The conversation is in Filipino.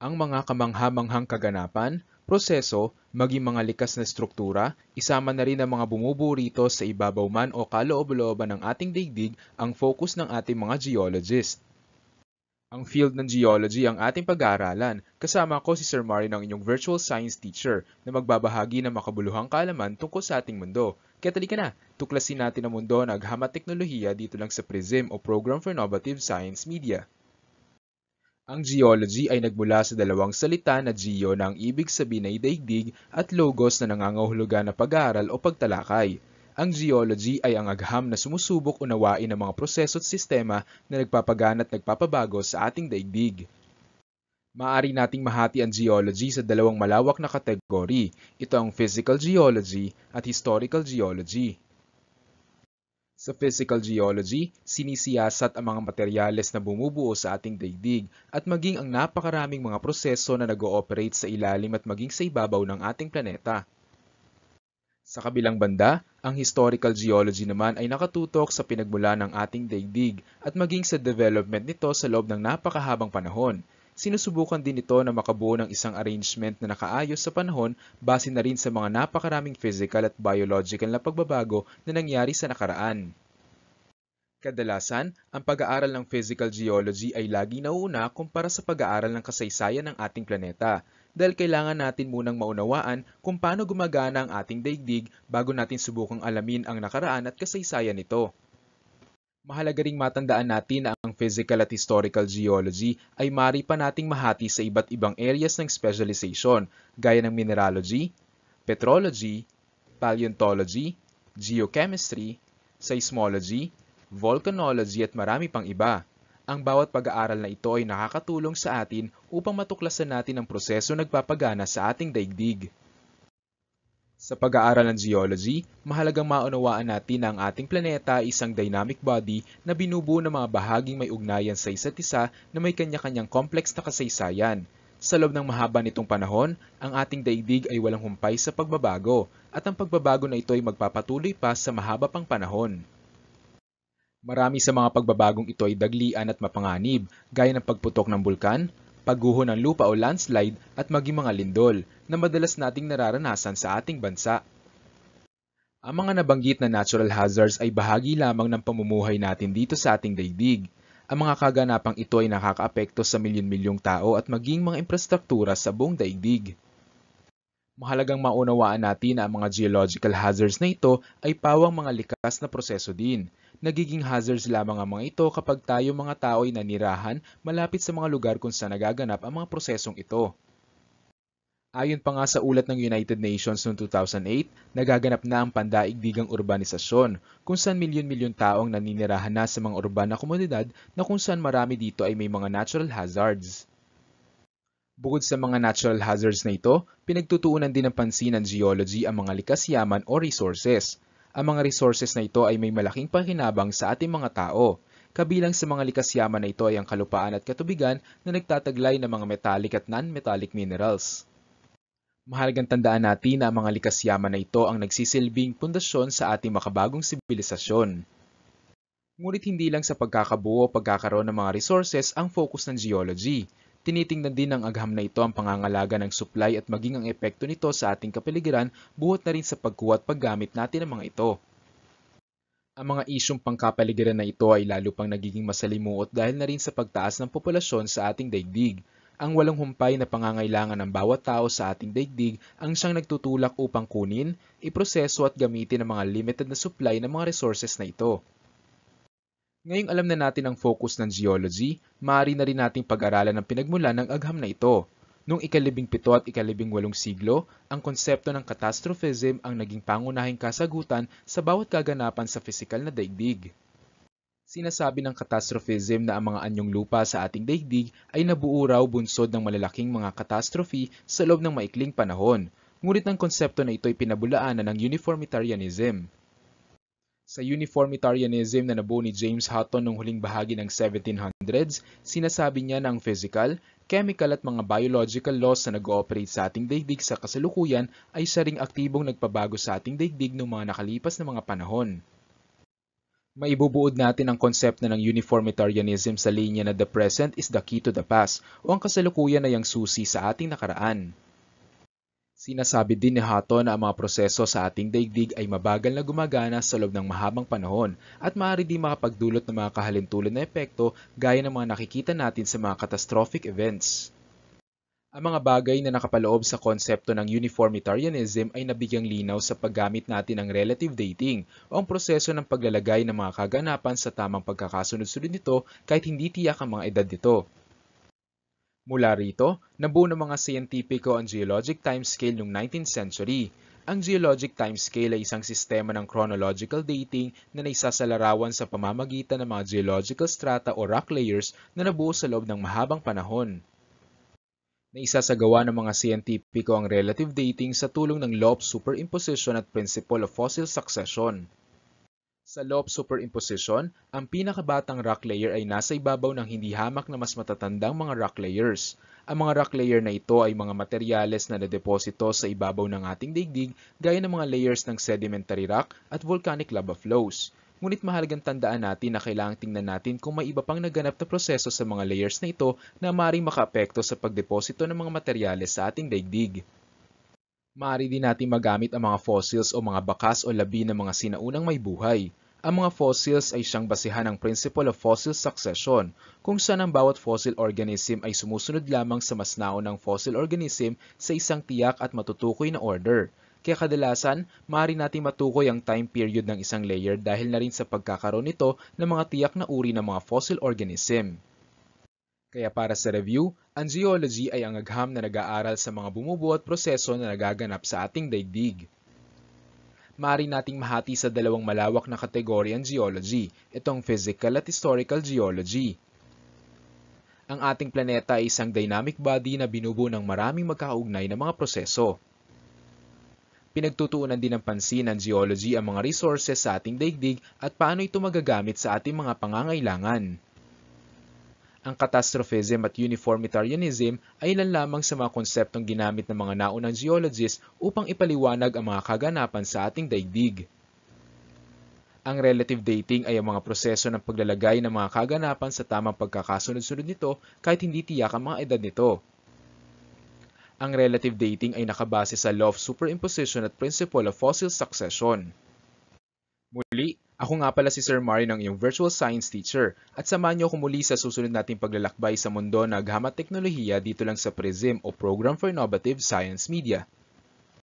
ang mga kamanghamanghang kaganapan, proseso, maging mga likas na struktura, isama na rin ang mga bumubuo rito sa ibabaw man o kaloob-looban ng ating digdig ang focus ng ating mga geologist. Ang field ng geology ang ating pag-aaralan. Kasama ko si Sir Mari ng inyong virtual science teacher na magbabahagi ng makabuluhang kaalaman tungkol sa ating mundo. Kaya talika na, tuklasin natin ang mundo ng aghamat teknolohiya dito lang sa PRISM o Program for Innovative Science Media. Ang geology ay nagmula sa dalawang salita na geo na ang ibig sabihin ay daigdig at logos na nangangahulugan na pag-aaral o pagtalakay. Ang geology ay ang agham na sumusubok unawain ng mga proseso at sistema na nagpapagan at nagpapabago sa ating daigdig. Maaari nating mahati ang geology sa dalawang malawak na kategory. Ito ang physical geology at historical geology. Sa physical geology, sinisiyasat ang mga materyales na bumubuo sa ating daigdig at maging ang napakaraming mga proseso na nag-ooperate sa ilalim at maging sa ibabaw ng ating planeta. Sa kabilang banda, ang historical geology naman ay nakatutok sa pinagmula ng ating daigdig at maging sa development nito sa loob ng napakahabang panahon – Sinusubukan din ito na makabuo ng isang arrangement na nakaayos sa panahon base na rin sa mga napakaraming physical at biological na pagbabago na nangyari sa nakaraan. Kadalasan, ang pag-aaral ng physical geology ay lagi nauuna kumpara sa pag-aaral ng kasaysayan ng ating planeta dahil kailangan natin munang maunawaan kung paano gumagana ang ating daigdig bago natin subukang alamin ang nakaraan at kasaysayan nito. Mahalaga ring matandaan natin na physical at historical geology ay mari pa nating mahati sa iba't ibang areas ng specialization gaya ng mineralogy, petrology, paleontology, geochemistry, seismology, volcanology at marami pang iba. Ang bawat pag-aaral na ito ay nakakatulong sa atin upang matuklasan natin ang proseso nagpapagana sa ating daigdig. Sa pag-aaral ng geology, mahalagang maunawaan natin na ang ating planeta ay isang dynamic body na binubuo ng mga bahaging may ugnayan sa isa't isa na may kanya-kanyang complex na kasaysayan. Sa loob ng mahaba nitong panahon, ang ating daigdig ay walang humpay sa pagbabago at ang pagbabago na ito ay magpapatuloy pa sa mahaba pang panahon. Marami sa mga pagbabagong ito ay daglian at mapanganib, gaya ng pagputok ng bulkan, pagguho ng lupa o landslide at maging mga lindol na madalas nating nararanasan sa ating bansa. Ang mga nabanggit na natural hazards ay bahagi lamang ng pamumuhay natin dito sa ating daigdig. Ang mga kaganapang ito ay nakakaapekto sa milyon-milyong tao at maging mga infrastruktura sa buong daigdig. Mahalagang maunawaan natin na ang mga geological hazards na ito ay pawang mga likas na proseso din Nagiging hazards lamang ang mga ito kapag tayo mga tao ay nanirahan malapit sa mga lugar kung saan nagaganap ang mga prosesong ito. Ayon pa nga sa ulat ng United Nations noong 2008, nagaganap na ang pandaigdigang urbanisasyon kung saan milyon-milyon tao ang naninirahan na sa mga urban na komunidad na kung saan marami dito ay may mga natural hazards. Bukod sa mga natural hazards na ito, pinagtutuunan din ng pansin ng geology ang mga likas yaman o resources ang mga resources na ito ay may malaking pakinabang sa ating mga tao. Kabilang sa mga likas yaman na ito ay ang kalupaan at katubigan na nagtataglay ng mga metallic at non-metallic minerals. Mahalagang tandaan natin na ang mga likas yaman na ito ang nagsisilbing pundasyon sa ating makabagong sibilisasyon. Ngunit hindi lang sa pagkakabuo o pagkakaroon ng mga resources ang focus ng geology. Tinitingnan din ng agham na ito ang pangangalaga ng supply at maging ang epekto nito sa ating kapaligiran buhat na rin sa pagkuha at paggamit natin ng mga ito. Ang mga isyong pangkapaligiran na ito ay lalo pang nagiging masalimuot dahil na rin sa pagtaas ng populasyon sa ating daigdig ang walang humpay na pangangailangan ng bawat tao sa ating daigdig ang siyang nagtutulak upang kunin, iproseso at gamitin ang mga limited na supply ng mga resources na ito. Ngayong alam na natin ang focus ng geology, maaari na rin nating pag-aralan ang pinagmula ng agham na ito. Noong ikalibing pito at ikalibing walong siglo, ang konsepto ng catastrophism ang naging pangunahing kasagutan sa bawat kaganapan sa fisikal na daigdig. Sinasabi ng catastrophism na ang mga anyong lupa sa ating daigdig ay nabuo raw bunsod ng malalaking mga katastrofi sa loob ng maikling panahon, ngunit ang konsepto na ito ay pinabulaan ng uniformitarianism. Sa uniformitarianism na nabuo ni James Hutton noong huling bahagi ng 1700s, sinasabi niya na ang physical, chemical at mga biological laws na nag-ooperate sa ating daigdig sa kasalukuyan ay saring aktibong nagpabago sa ating daigdig noong mga nakalipas na mga panahon. Maibubuod natin ang konsepto na ng uniformitarianism sa linya na the present is the key to the past o ang kasalukuyan ay ang susi sa ating nakaraan. Sinasabi din ni Hatton na ang mga proseso sa ating daigdig ay mabagal na gumagana sa loob ng mahabang panahon at maaari din makapagdulot ng mga kahalintulad na epekto gaya ng mga nakikita natin sa mga catastrophic events. Ang mga bagay na nakapaloob sa konsepto ng uniformitarianism ay nabigyang linaw sa paggamit natin ng relative dating o ang proseso ng paglalagay ng mga kaganapan sa tamang pagkakasunod-sunod nito kahit hindi tiyak ang mga edad nito. Mula rito, nabuo ng mga siyentipiko ang geologic timescale noong 19th century. Ang geologic timescale ay isang sistema ng chronological dating na naisasalarawan sa pamamagitan ng mga geological strata o rock layers na nabuo sa loob ng mahabang panahon Naisasagawa ng mga siyentipiko ang relative dating sa tulong ng law of superimposition at principle of fossil succession. Sa lob superimposition, ang pinakabatang rock layer ay nasa ibabaw ng hindi hamak na mas matatandang mga rock layers. Ang mga rock layer na ito ay mga materyales na nadeposito sa ibabaw ng ating daigdig gaya ng mga layers ng sedimentary rock at volcanic lava flows. Ngunit mahalagang tandaan natin na kailangang tingnan natin kung may iba pang naganap na proseso sa mga layers na ito na maaaring makaapekto sa pagdeposito ng mga materyales sa ating daigdig. Maaari din natin magamit ang mga fossils o mga bakas o labi ng mga sinaunang may buhay. Ang mga fossils ay siyang basihan ng principle of fossil succession, kung saan ang bawat fossil organism ay sumusunod lamang sa mas naunang fossil organism sa isang tiyak at matutukoy na order. Kaya kadalasan, maaari natin matukoy ang time period ng isang layer dahil na rin sa pagkakaroon nito ng mga tiyak na uri ng mga fossil organism. Kaya para sa review, ang geology ay ang agham na nag-aaral sa mga bumubuo at proseso na nagaganap sa ating daigdig. Mari nating mahati sa dalawang malawak na kategorya ang geology, itong physical at historical geology. Ang ating planeta ay isang dynamic body na binubuo ng maraming magkaugnay na mga proseso. Pinagtutuunan din ng pansin ng geology ang mga resources sa ating daigdig at paano ito magagamit sa ating mga pangangailangan. Ang catastrophism at uniformitarianism ay ilan lamang sa mga konseptong ginamit ng mga naunang geologists upang ipaliwanag ang mga kaganapan sa ating daigdig. Ang relative dating ay ang mga proseso ng paglalagay ng mga kaganapan sa tamang pagkakasunod-sunod nito kahit hindi tiyak ang mga edad nito. Ang relative dating ay nakabase sa law of superimposition at principle of fossil succession. Muli, ako nga pala si Sir Mario ng iyong virtual science teacher at samahan niyo ako muli sa susunod nating paglalakbay sa mundo ng gamit teknolohiya dito lang sa PRISM o Program for Innovative Science Media.